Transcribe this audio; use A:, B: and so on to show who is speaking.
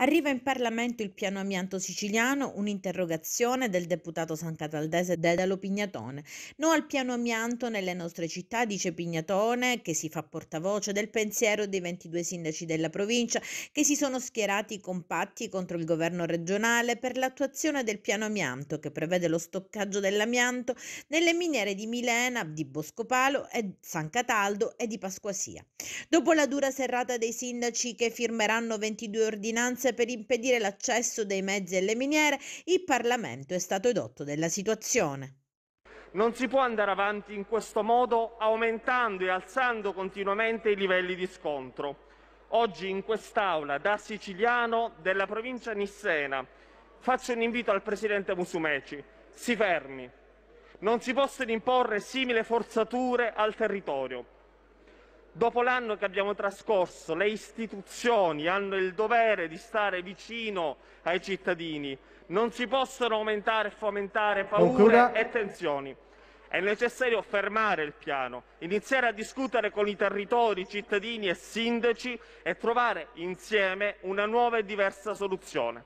A: Arriva in Parlamento il piano amianto siciliano, un'interrogazione del deputato sancataldese Dedalo Pignatone. No al piano amianto nelle nostre città, dice Pignatone, che si fa portavoce del pensiero dei 22 sindaci della provincia che si sono schierati compatti contro il governo regionale per l'attuazione del piano amianto che prevede lo stoccaggio dell'amianto nelle miniere di Milena, di Boscopalo, e San Cataldo e di Pasquasia. Dopo la dura serrata dei sindaci che firmeranno 22 ordinanze risorse per impedire l'accesso dei mezzi alle miniere, il Parlamento è stato edotto della situazione.
B: Non si può andare avanti in questo modo aumentando e alzando continuamente i livelli di scontro. Oggi in quest'Aula, da siciliano della provincia nissena, faccio un invito al Presidente Musumeci. Si fermi. Non si possono imporre simili forzature al territorio Dopo l'anno che abbiamo trascorso, le istituzioni hanno il dovere di stare vicino ai cittadini. Non si possono aumentare e fomentare paure Concluda. e tensioni. È necessario fermare il piano, iniziare a discutere con i territori, cittadini e sindaci e trovare insieme una nuova e diversa soluzione.